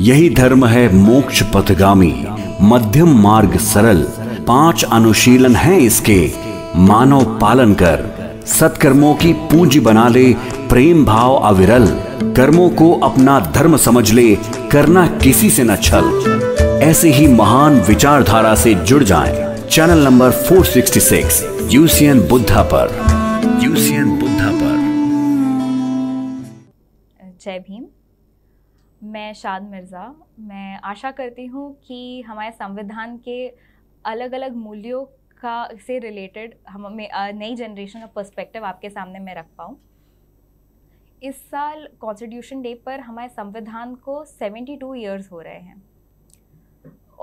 यही धर्म है मोक्ष पथगामी मध्यम मार्ग सरल पांच अनुशीलन हैं इसके मानव पालन कर सत्कर्मों की पूंजी बना ले प्रेम भाव अविरल कर्मों को अपना धर्म समझ ले करना किसी से न छल ऐसे ही महान विचारधारा से जुड़ जाए चैनल नंबर 466 यूसीएन बुद्धा पर यूसीएन बुद्धा पर जय भीम मैं शाद मिर्ज़ा मैं आशा करती हूँ कि हमारे संविधान के अलग अलग मूल्यों का से रिलेटेड हम में नई जनरेशन का पर्सपेक्टिव आपके सामने मैं रख पाऊँ इस साल कॉन्स्टिट्यूशन डे पर हमारे संविधान को 72 ईयर्स हो रहे हैं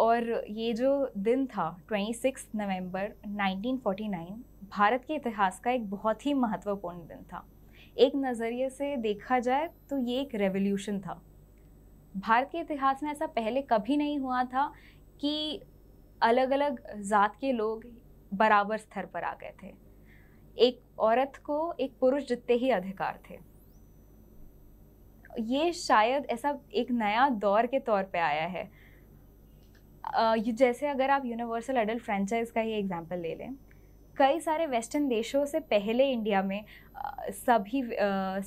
और ये जो दिन था 26 नवंबर 1949 भारत के इतिहास का एक बहुत ही महत्वपूर्ण दिन था एक नज़रिए से देखा जाए तो ये एक रेवोल्यूशन था भारत के इतिहास में ऐसा पहले कभी नहीं हुआ था कि अलग अलग ज़ात के लोग बराबर स्तर पर आ गए थे एक औरत को एक पुरुष जितने ही अधिकार थे ये शायद ऐसा एक नया दौर के तौर पे आया है जैसे अगर आप यूनिवर्सल एडल्ट फ्रेंचाइज का ही एग्जांपल ले लें कई सारे वेस्टर्न देशों से पहले इंडिया में सभी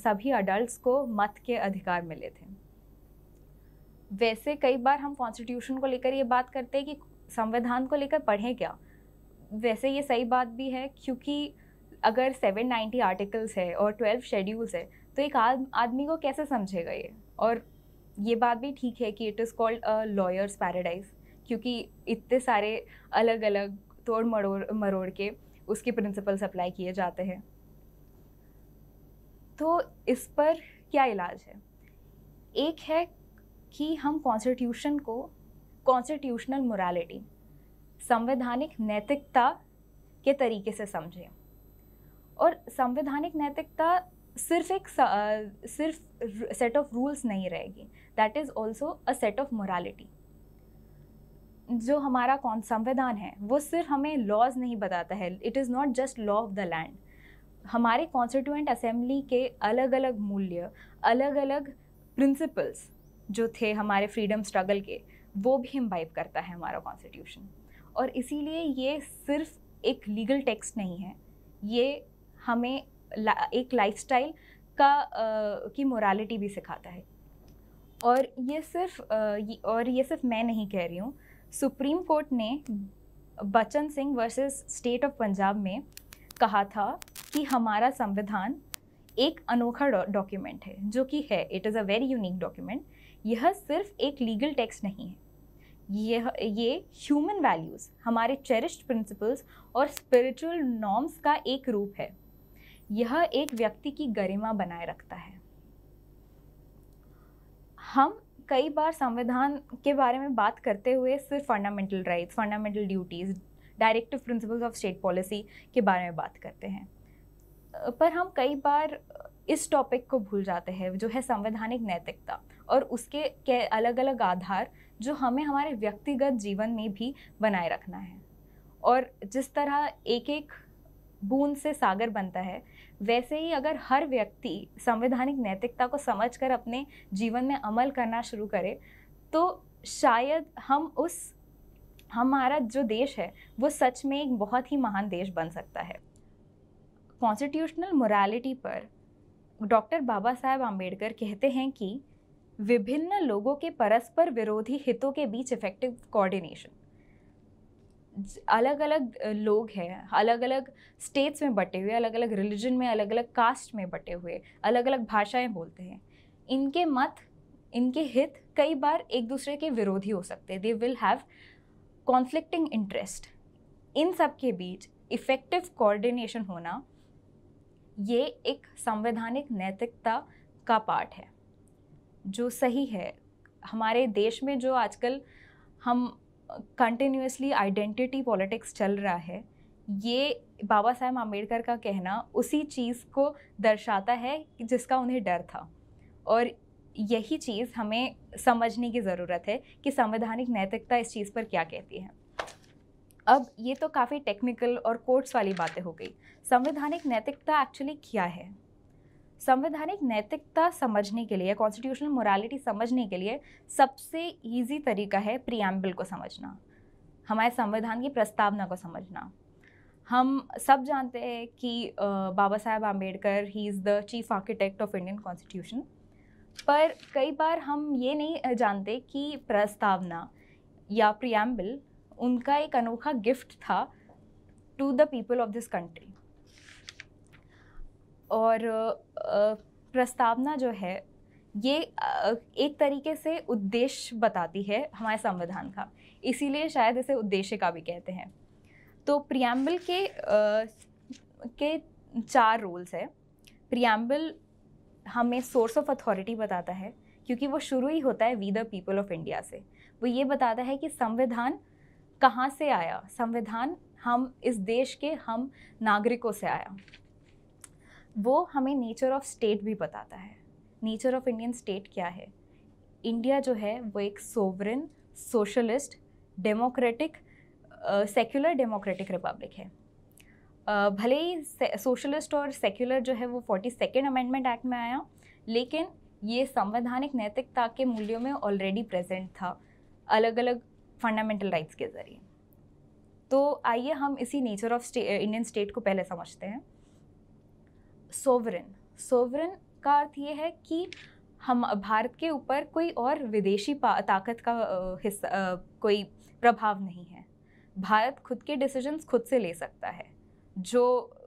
सभी अडल्ट को मत के अधिकार मिले थे वैसे कई बार हम कॉन्स्टिट्यूशन को लेकर ये बात करते हैं कि संविधान को लेकर पढ़ें क्या वैसे ये सही बात भी है क्योंकि अगर 790 आर्टिकल्स है और 12 शेड्यूल्स है तो एक आदमी को कैसे समझेगा ये और ये बात भी ठीक है कि it is called a lawyers paradise क्योंकि इतने सारे अलग अलग तोड़ मरोड़ मरोड़ के उसके प्रिंसिपल्स अप्लाई किए जाते हैं तो इस पर क्या इलाज है एक है कि हम कॉन्स्टिट्यूशन को कॉन्स्टिट्यूशनल मोरालिटी संवैधानिक नैतिकता के तरीके से समझें और संवैधानिक नैतिकता सिर्फ एक सिर्फ सेट ऑफ रूल्स नहीं रहेगी that is also a set of morality जो हमारा कौन संविधान है वो सिर्फ हमें लॉज नहीं बताता है it is not just law of the land हमारे कॉन्स्टिट्यूंट असेंबली के अलग अलग मूल्य अलग अलग प्रिंसिपल्स जो थे हमारे फ्रीडम स्ट्रगल के वो भी इम्बाइब करता है हमारा कॉन्स्टिट्यूशन और इसीलिए ये सिर्फ एक लीगल टेक्स्ट नहीं है ये हमें एक लाइफ का आ, की मोरालिटी भी सिखाता है और ये सिर्फ आ, ये, और ये सिर्फ मैं नहीं कह रही हूँ सुप्रीम कोर्ट ने Bachan Singh versus state of Punjab में कहा था कि हमारा संविधान एक अनोखा डॉक्यूमेंट है जो कि है it is a very unique document यह सिर्फ एक लीगल टेक्स्ट नहीं है यह ये ह्यूमन वैल्यूज़ हमारे चेरिश्ड प्रिंसिपल्स और स्पिरिचुअल नॉर्म्स का एक रूप है यह एक व्यक्ति की गरिमा बनाए रखता है हम कई बार संविधान के बारे में बात करते हुए सिर्फ fundamental rights fundamental duties directive principles of state policy के बारे में बात करते हैं पर हम कई बार इस टॉपिक को भूल जाते हैं जो है संवैधानिक नैतिकता और उसके के अलग अलग आधार जो हमें हमारे व्यक्तिगत जीवन में भी बनाए रखना है और जिस तरह एक एक बूंद से सागर बनता है वैसे ही अगर हर व्यक्ति संवैधानिक नैतिकता को समझकर अपने जीवन में अमल करना शुरू करे तो शायद हम उस हमारा जो देश है वो सच में एक बहुत ही महान देश बन सकता है कॉन्स्टिट्यूशनल मोरालिटी पर डॉक्टर बाबा साहेब आम्बेडकर कहते हैं कि विभिन्न लोगों के परस्पर विरोधी हितों के बीच इफेक्टिव कोऑर्डिनेशन अलग अलग लोग हैं अलग अलग स्टेट्स में बटे हुए अलग अलग रिलीजन में अलग अलग कास्ट में बटे हुए अलग अलग भाषाएं बोलते हैं इनके मत इनके हित कई बार एक दूसरे के विरोधी हो सकते हैं they will have conflicting interest इन सब के बीच इफ़ेक्टिव कोऑर्डिनेशन होना ये एक संवैधानिक नैतिकता का पार्ट है जो सही है हमारे देश में जो आजकल हम कंटिन्यूसली आइडेंटिटी पॉलिटिक्स चल रहा है ये बाबा साहेब आम्बेडकर का कहना उसी चीज़ को दर्शाता है जिसका उन्हें डर था और यही चीज़ हमें समझने की ज़रूरत है कि संवैधानिक नैतिकता इस चीज़ पर क्या कहती है अब ये तो काफ़ी टेक्निकल और कोर्ट्स वाली बातें हो गई संवैधानिक नैतिकता एक्चुअली क्या है संवैधानिक नैतिकता समझने के लिए कॉन्स्टिट्यूशनल मोरालिटी समझने के लिए सबसे ईजी तरीका है प्रियम्बल को समझना हमारे संविधान की प्रस्तावना को समझना हम सब जानते हैं कि बाबा साहेब आम्बेडकर ही is the chief architect of Indian constitution पर कई बार हम ये नहीं जानते कि प्रस्तावना या प्रियम्बल उनका एक अनोखा गिफ्ट था to the people of this country और प्रस्तावना जो है ये एक तरीके से उद्देश्य बताती है हमारे संविधान का इसीलिए शायद इसे उद्देश्य का भी कहते हैं तो प्रियम्बल के के चार रोल्स है प्रियम्बल हमें सोर्स ऑफ अथॉरिटी बताता है क्योंकि वो शुरू ही होता है we the people of India से वो ये बताता है कि संविधान कहाँ से आया संविधान हम इस देश के हम नागरिकों से आया वो हमें नेचर ऑफ स्टेट भी बताता है नेचर ऑफ इंडियन स्टेट क्या है इंडिया जो है वो एक sovereign socialist democratic secular democratic republic है uh, भले ही सोशलिस्ट और सेक्युलर जो है वो फोर्टी सेकेंड अमेंडमेंट एक्ट में आया लेकिन ये संवैधानिक नैतिकता के मूल्यों में ऑलरेडी प्रेजेंट था अलग अलग फंडामेंटल राइट्स के ज़रिए तो आइए हम इसी नेचर ऑफ इंडियन स्टेट को पहले समझते हैं सोवरन सोवरन का अर्थ ये है कि हम भारत के ऊपर कोई और विदेशी ताकत का uh, हिस्सा uh, कोई प्रभाव नहीं है भारत खुद के डिसीजंस खुद से ले सकता है जो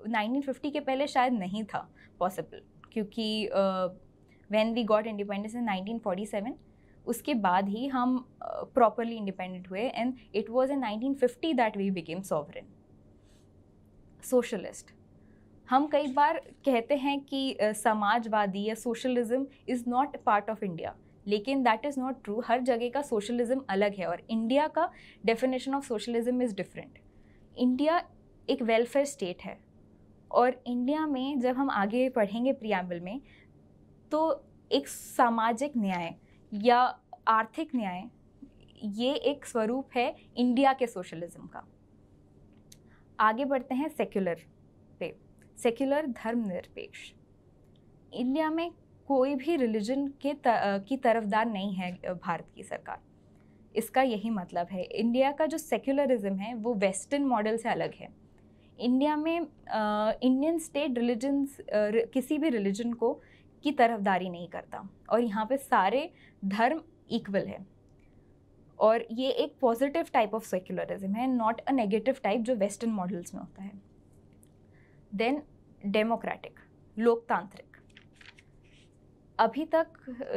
1950 के पहले शायद नहीं था पॉसिबल क्योंकि when we got independence in 1947 उसके बाद ही हम प्रॉपरली इंडिपेंडेंट हुए and it was in 1950 that we became sovereign socialist हम कई बार कहते हैं कि समाजवादी या socialism is not part of India लेकिन दैट इज़ नॉट ट्रू हर जगह का सोशलिज्म अलग है और इंडिया का definition of socialism is different India एक वेलफेयर स्टेट है और इंडिया में जब हम आगे पढ़ेंगे प्रियाम्बल में तो एक सामाजिक न्याय या आर्थिक न्याय ये एक स्वरूप है इंडिया के सोशलिज्म का आगे बढ़ते हैं सेक्युलर पे सेक्युलर धर्मनिरपेक्ष इंडिया में कोई भी रिलीजन के त, की तरफदार नहीं है भारत की सरकार इसका यही मतलब है इंडिया का जो सेक्युलरिज्म है वो वेस्टर्न मॉडल से अलग है इंडिया में इंडियन स्टेट रिलीजन्स किसी भी रिलीजन को की तरफदारी नहीं करता और यहाँ पे सारे धर्म इक्वल है और ये एक पॉजिटिव टाइप ऑफ सेक्युलरिज्म है नॉट अ नेगेटिव टाइप जो वेस्टर्न मॉडल्स में होता है देन डेमोक्रेटिक लोकतांत्रिक अभी तक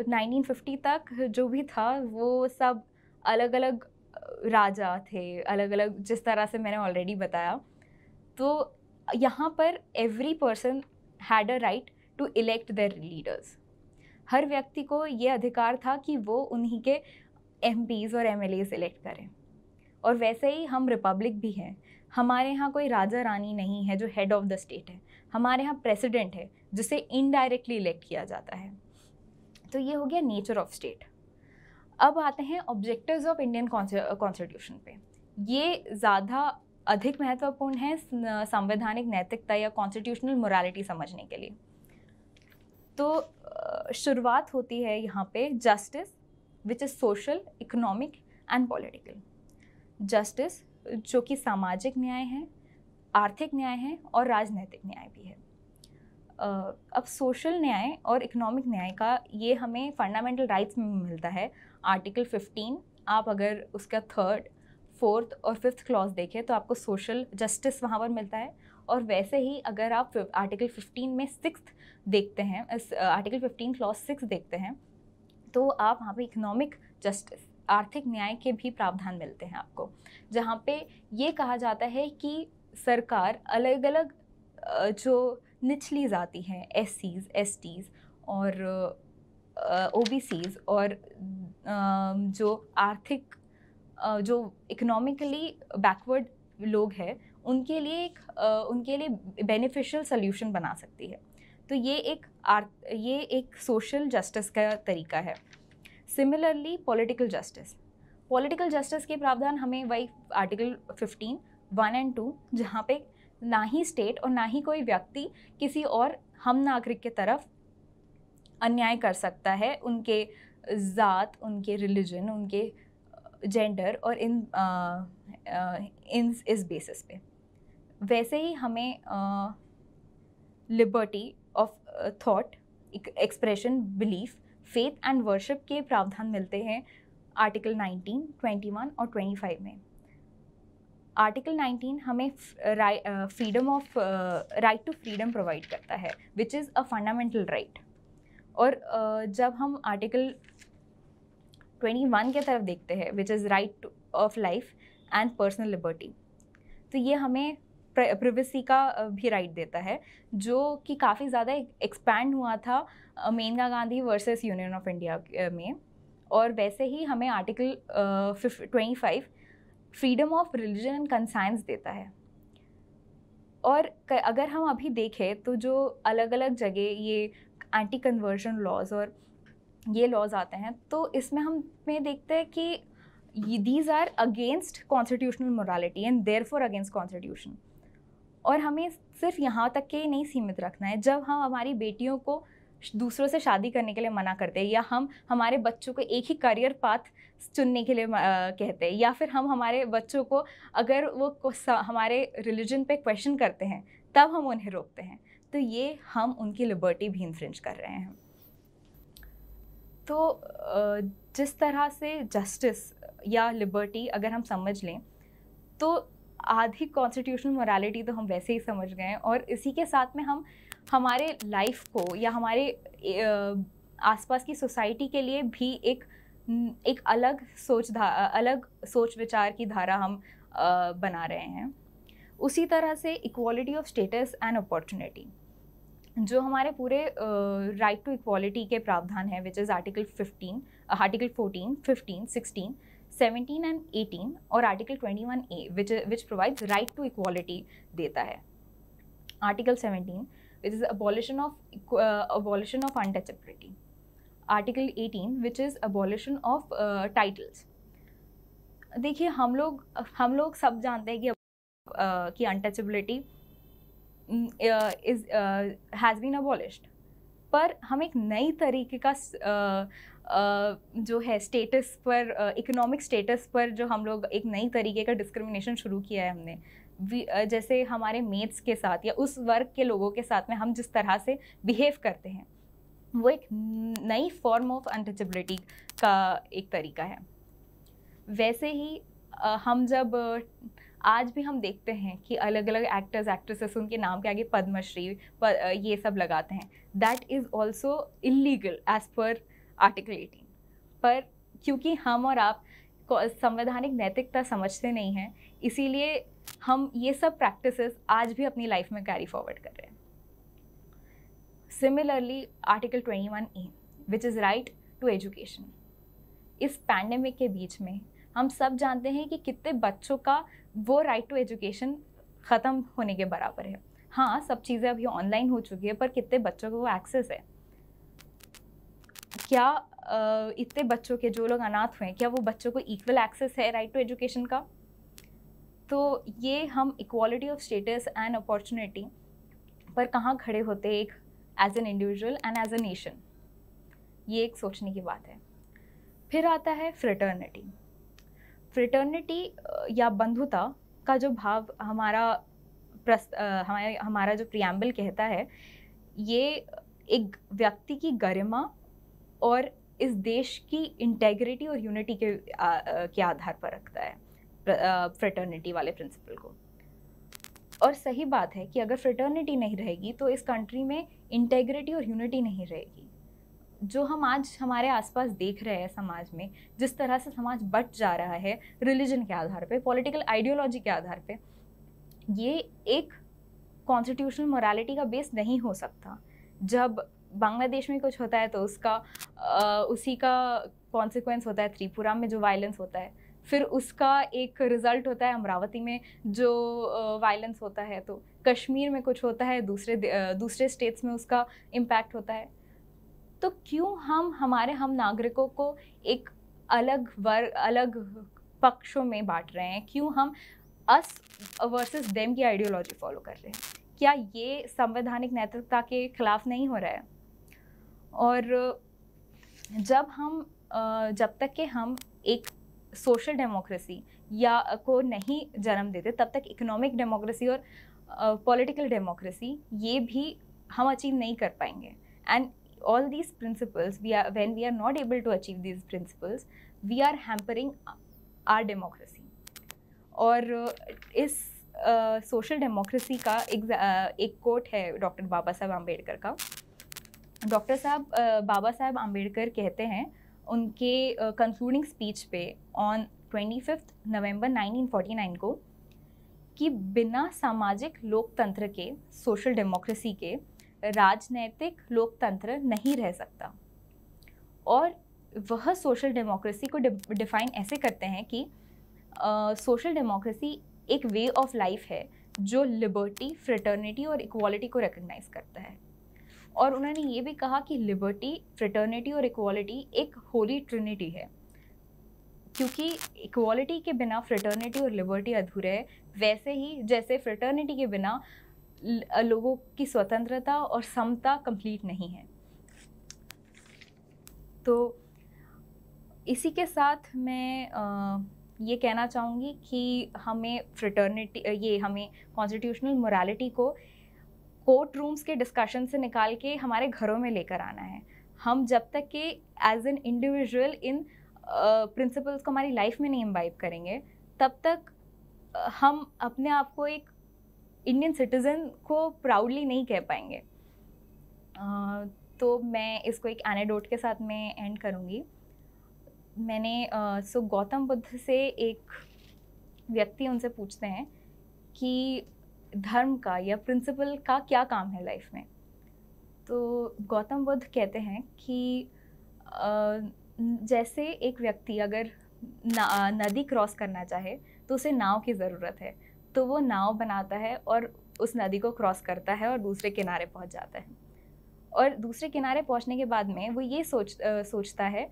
1950 तक जो भी था वो सब अलग अलग राजा थे अलग अलग जिस तरह से मैंने ऑलरेडी बताया तो यहाँ पर every person had a right to elect their leaders हर व्यक्ति को ये अधिकार था कि वो उन्हीं के एम और एम इलेक्ट करें और वैसे ही हम रिपब्लिक भी हैं हमारे यहाँ कोई राजा रानी नहीं है जो हेड ऑफ़ द स्टेट है हमारे यहाँ प्रेसिडेंट है जिसे इनडायरेक्टली इलेक्ट किया जाता है तो ये हो गया नेचर ऑफ स्टेट अब आते हैं ऑब्जेक्टिव्स ऑफ इंडियन कॉन्स्टिट्यूशन पे ये ज़्यादा अधिक महत्वपूर्ण है संवैधानिक नैतिकता या कॉन्स्टिट्यूशनल मोरालिटी समझने के लिए तो शुरुआत होती है यहाँ पे justice which is social economic and political justice जो कि सामाजिक न्याय है आर्थिक न्याय है और राजनीतिक न्याय भी है अब सोशल न्याय और इकोनॉमिक न्याय का ये हमें फंडामेंटल राइट्स में मिलता है आर्टिकल 15 आप अगर उसका थर्ड फोर्थ और फिफ्थ क्लॉज देखें तो आपको सोशल जस्टिस वहाँ पर मिलता है और वैसे ही अगर आप आर्टिकल 15 में सिक्स देखते हैं इस आर्टिकल 15 क्लॉज सिक्स देखते हैं तो आप वहाँ पे इकोनॉमिक जस्टिस आर्थिक न्याय के भी प्रावधान मिलते हैं आपको जहाँ पे ये कहा जाता है कि सरकार अलग अलग जो निचली जाति हैं एस सीज़ एस टीज़ और ओ बी सीज़ और जो आर्थिक जो इकोनॉमिकली बैकवर्ड लोग हैं उनके लिए एक उनके लिए बेनिफिशियल सोल्यूशन बना सकती है तो ये एक आर्थ ये एक सोशल जस्टिस का तरीका है similarly political justice political justice के प्रावधान हमें वही आर्टिकल 15 वन एंड टू जहाँ पे ना ही स्टेट और ना ही कोई व्यक्ति किसी और हम नागरिक के तरफ अन्याय कर सकता है उनके ज़ात उनके रिलीजन उनके जेंडर और इन आ, आ, इन इस बेसिस पे वैसे ही हमें liberty of thought expression belief faith and worship के प्रावधान मिलते हैं आर्टिकल 19, 21 और 25 में आर्टिकल 19 हमें freedom of right to freedom provide करता है which is a fundamental right और uh, जब हम आर्टिकल 21 के तरफ देखते हैं which is right of life and personal liberty तो ये हमें प्रिवेसी का भी राइट देता है जो कि काफ़ी ज़्यादा एक्सपैंड हुआ था Maneka Gandhi versus union of India में और वैसे ही हमें article twenty five freedom of religion and conscience देता है और अगर हम अभी देखें तो जो अलग अलग जगह ये एंटी कन्वर्जन लॉज और ये लॉज आते हैं तो इसमें हम में देखते हैं कि these are against constitutional morality and therefore against constitution और हमें सिर्फ यहाँ तक के नहीं सीमित रखना है जब हम हमारी बेटियों को दूसरों से शादी करने के लिए मना करते हैं या हम हमारे बच्चों को एक ही करियर पाथ चुनने के लिए आ, कहते हैं या फिर हम हमारे बच्चों को अगर वो हमारे रिलीजन पे क्वेश्चन करते हैं तब हम उन्हें रोकते हैं तो ये हम उनकी लिबर्टी भी इन्फ्रेंच कर रहे हैं तो जिस तरह से जस्टिस या लिबर्टी अगर हम समझ लें तो आधी कॉन्स्टिट्यूशनल मोरालिटी तो हम वैसे ही समझ गए हैं और इसी के साथ में हम हमारे लाइफ को या हमारे आसपास की सोसाइटी के लिए भी एक एक अलग सोच धा अलग सोच विचार की धारा हम आ, बना रहे हैं उसी तरह से equality of status and opportunity जो हमारे पूरे राइट टू इक्वालिटी के प्रावधान हैं which is article fifteen article fourteen fifteen sixteen seventeen and eighteen और article 21 A which which provides right to equality देता है article seventeen which is abolition of abolition of untouchability article eighteen which is abolition of titles देखिए हम लोग हम लोग सब जानते हैं कि uh, कि untouchability is has been abolished पर हम एक नई तरीके का आ, जो है स्टेटस पर इकोनॉमिक स्टेटस पर जो हम लोग एक नई तरीके का डिस्क्रिमिनेशन शुरू किया है हमने जैसे हमारे मेट्स के साथ या उस वर्ग के लोगों के साथ में हम जिस तरह से बिहेव करते हैं वो एक नई फॉर्म ऑफ अनटचेबिलिटी का एक तरीका है वैसे ही हम जब आज भी हम देखते हैं कि अलग अलग एक्टर्स एक्ट्रेसेस उनके नाम के आगे पद्मश्री पर ये सब लगाते हैं that is also illegal as per article eighteen पर क्योंकि हम और आप संवैधानिक नैतिकता समझते नहीं हैं इसीलिए हम ये सब प्रैक्टिसेस आज भी अपनी लाइफ में कैरी फॉरवर्ड कर रहे हैं similarly article twenty one A which is right to education इस पैंडमिक के बीच में हम सब जानते हैं कि कितने बच्चों का वो राइट टू एजुकेशन ख़त्म होने के बराबर है हाँ सब चीज़ें अभी ऑनलाइन हो चुकी है पर कितने बच्चों को वो एक्सेस है क्या इतने बच्चों के जो लोग अनाथ हुए हैं क्या वो बच्चों को इक्वल एक्सेस है राइट टू एजुकेशन का तो ये हम equality of status and opportunity पर कहाँ खड़े होते एक as an individual and as a nation ये एक सोचने की बात है फिर आता है फ्रेटर्निटी फ्रेटर्निटी uh, या बंधुता का जो भाव हमारा प्रस uh, हमारा हमारा जो प्रियम्बल कहता है ये एक व्यक्ति की गरिमा और इस देश की इंटेग्रिटी और यूनिटी के uh, के आधार पर रखता है फ्रेटर्निटी वाले प्रिंसिपल को और सही बात है कि अगर फ्रेटर्निटी नहीं रहेगी तो इस कंट्री में इंटेग्रिटी और यूनिटी नहीं रहेगी जो हम आज हमारे आसपास देख रहे हैं समाज में जिस तरह से समाज बट जा रहा है रिलीजन के आधार पे पॉलिटिकल आइडियोलॉजी के आधार पे ये एक कॉन्स्टिट्यूशनल मोरालिटी का बेस नहीं हो सकता जब बांग्लादेश में कुछ होता है तो उसका आ, उसी का कॉन्सिक्वेंस होता है त्रिपुरा में जो वायलेंस होता है फिर उसका एक रिज़ल्ट होता है अमरावती में जो वायलेंस होता है तो कश्मीर में कुछ होता है दूसरे दूसरे स्टेट्स में उसका इम्पैक्ट होता है तो क्यों हम हमारे हम नागरिकों को एक अलग वर्ग अलग पक्षों में बांट रहे हैं क्यों हम अस वर्सेस देम की आइडियोलॉजी फॉलो कर रहे हैं क्या ये संवैधानिक नैतिकता के खिलाफ नहीं हो रहा है और जब हम जब तक के हम एक सोशल डेमोक्रेसी या को नहीं जन्म देते तब तक इकोनॉमिक डेमोक्रेसी और पॉलिटिकल डेमोक्रेसी ये भी हम अचीव नहीं कर पाएंगे and all these principles we are when we are not able to achieve these principles we are hampering our democracy और uh, इस सोशल uh, डेमोक्रेसी का एक uh, एक कोट है डॉक्टर बाबा साहब आम्बेडकर का डॉक्टर साहब बाबा साहब आम्बेडकर कहते हैं उनके कंक्लूडिंग स्पीच पे on twenty fifth November nineteen forty nine को कि बिना सामाजिक लोकतंत्र के सोशल डेमोक्रेसी के राजनैतिक लोकतंत्र नहीं रह सकता और वह सोशल डेमोक्रेसी को डिफाइन ऐसे करते हैं कि सोशल डेमोक्रेसी एक वे ऑफ लाइफ है जो लिबर्टी फ्रटर्निटी और इक्वालिटी को रिकग्नाइज करता है और उन्होंने ये भी कहा कि लिबर्टी फ्रटर्निटी और इक्वालिटी एक होली ट्रिनिटी है क्योंकि इक्वालिटी के बिना फ्रेटर्निटी और लिबर्टी अधूरे है वैसे ही जैसे फ्रटर्निटी के बिना लोगों की स्वतंत्रता और समता कंप्लीट नहीं है तो इसी के साथ मैं आ, ये कहना चाहूँगी कि हमें फ्रटर्निटी ये हमें कॉन्स्टिट्यूशनल मोरालिटी को कोर्ट रूम्स के डिस्कशन से निकाल के हमारे घरों में लेकर आना है हम जब तक कि एज एन इंडिविजुअल इन प्रिंसिपल्स को हमारी लाइफ में नहीं इम्बाइब करेंगे तब तक हम अपने आप को एक इंडियन सिटीज़न को प्राउडली नहीं कह पाएंगे तो मैं इसको एक एनेडोट के साथ में एंड करूँगी मैंने सो गौतम बुद्ध से एक व्यक्ति उनसे पूछते हैं कि धर्म का या प्रिंसिपल का क्या काम है लाइफ में तो गौतम बुद्ध कहते हैं कि जैसे एक व्यक्ति अगर नदी क्रॉस करना चाहे तो उसे नाव की ज़रूरत है तो वो नाव बनाता है और उस नदी को क्रॉस करता है और दूसरे किनारे पहुंच जाता है और दूसरे किनारे पहुंचने के बाद में वो ये सोच आ, सोचता है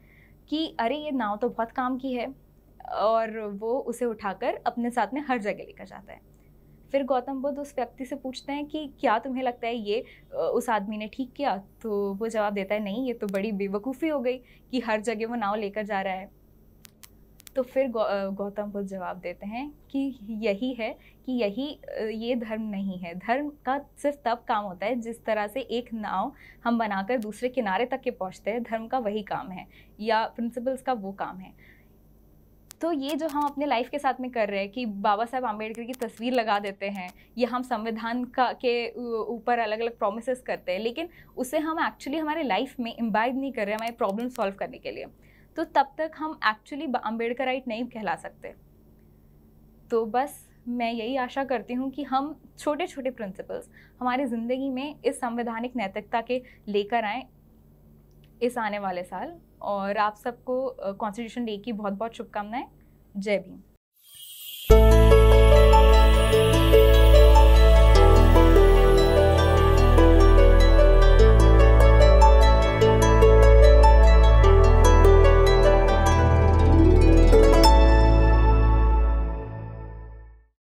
कि अरे ये नाव तो बहुत काम की है और वो उसे उठाकर अपने साथ में हर जगह लेकर जाता है फिर गौतम बुद्ध उस व्यक्ति से पूछते हैं कि क्या तुम्हें लगता है ये उस आदमी ने ठीक किया तो वो जवाब देता है नहीं ये तो बड़ी बेवकूफ़ी हो गई कि हर जगह वो नाव लेकर जा रहा है तो फिर गौ, गौतम बुद्ध जवाब देते हैं कि यही है कि यही ये धर्म नहीं है धर्म का सिर्फ तब काम होता है जिस तरह से एक नाव हम बनाकर दूसरे किनारे तक के पहुंचते हैं धर्म का वही काम है या प्रिंसिपल्स का वो काम है तो ये जो हम अपने लाइफ के साथ में कर रहे हैं कि बाबा साहब आम्बेडकर की तस्वीर लगा देते हैं या हम संविधान का के ऊपर अलग अलग प्रोमिस करते हैं लेकिन उसे हम एक्चुअली हमारे लाइफ में इम्बाइड नहीं कर रहे हमारे प्रॉब्लम सॉल्व करने के लिए तो तब तक हम एक्चुअली अम्बेडकराइट नहीं कहला सकते तो बस मैं यही आशा करती हूँ कि हम छोटे छोटे प्रिंसिपल्स हमारी ज़िंदगी में इस संवैधानिक नैतिकता के लेकर आएँ इस आने वाले साल और आप सबको कॉन्स्टिट्यूशन डे की बहुत बहुत शुभकामनाएं जय भीम